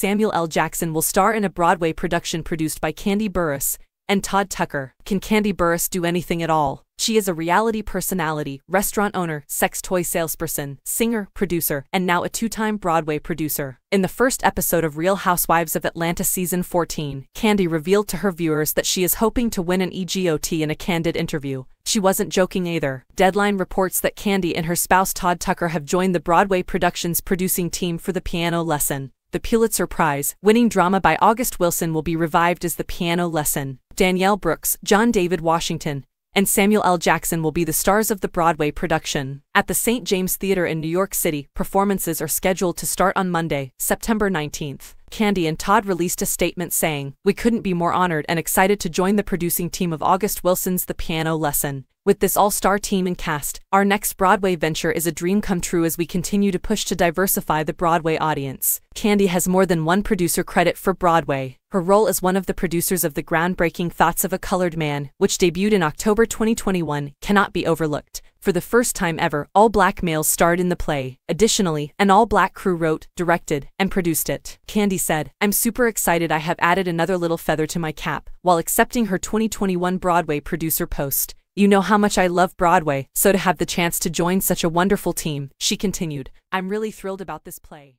Samuel L. Jackson will star in a Broadway production produced by Candy Burris and Todd Tucker. Can Candy Burris do anything at all? She is a reality personality, restaurant owner, sex toy salesperson, singer, producer, and now a two-time Broadway producer. In the first episode of Real Housewives of Atlanta season 14, Candy revealed to her viewers that she is hoping to win an EGOT in a candid interview. She wasn't joking either. Deadline reports that Candy and her spouse Todd Tucker have joined the Broadway production's producing team for The Piano Lesson, the Pulitzer Prize winning drama by August Wilson will be revived as The Piano Lesson. Danielle Brooks, John David Washington, and Samuel L. Jackson will be the stars of the Broadway production. At the St. James Theater in New York City, performances are scheduled to start on Monday, September 19th. Candy and Todd released a statement saying, We couldn't be more honored and excited to join the producing team of August Wilson's The Piano Lesson. With this all-star team and cast, our next Broadway venture is a dream come true as we continue to push to diversify the Broadway audience. Candy has more than one producer credit for Broadway. Her role as one of the producers of the groundbreaking Thoughts of a Colored Man, which debuted in October 2021, cannot be overlooked. For the first time ever, all black males starred in the play. Additionally, an all black crew wrote, directed, and produced it. Candy said, I'm super excited I have added another little feather to my cap, while accepting her 2021 Broadway producer post. You know how much I love Broadway, so to have the chance to join such a wonderful team, she continued, I'm really thrilled about this play.